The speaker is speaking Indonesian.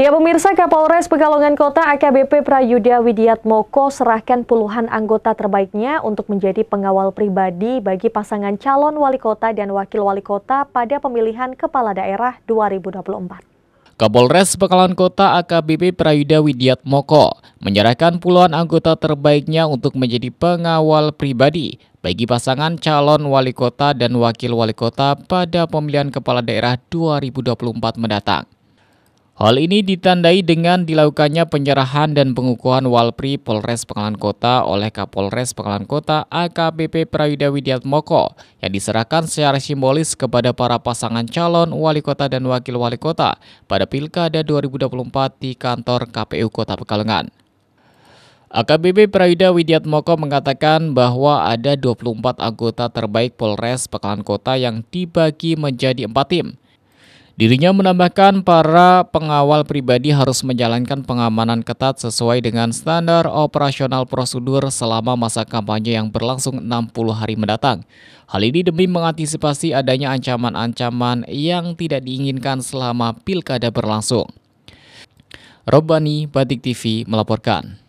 Ya pemirsa Kapolres Pekalongan Kota AKBP Prayuda Widiatmoko serahkan puluhan anggota terbaiknya untuk menjadi pengawal pribadi bagi pasangan calon wali kota dan wakil wali kota pada pemilihan kepala daerah 2024. Kapolres Pekalongan Kota AKBP Prayuda Widiatmoko menyerahkan puluhan anggota terbaiknya untuk menjadi pengawal pribadi bagi pasangan calon wali kota dan wakil wali kota pada pemilihan kepala daerah 2024 mendatang. Hal ini ditandai dengan dilakukannya penyerahan dan pengukuhan Walpri Polres Pengalan Kota oleh Kapolres Pengalan Kota AKBP Prawida Widiatmoko yang diserahkan secara simbolis kepada para pasangan calon wali kota dan wakil wali kota pada Pilkada 2024 di kantor KPU Kota Pekalongan. AKBP Prawida Widiatmoko mengatakan bahwa ada 24 anggota terbaik Polres Pekalan Kota yang dibagi menjadi empat tim. Dirinya menambahkan para pengawal pribadi harus menjalankan pengamanan ketat sesuai dengan standar operasional prosedur selama masa kampanye yang berlangsung 60 hari mendatang. Hal ini demi mengantisipasi adanya ancaman-ancaman yang tidak diinginkan selama pilkada berlangsung. Robani Batik TV melaporkan.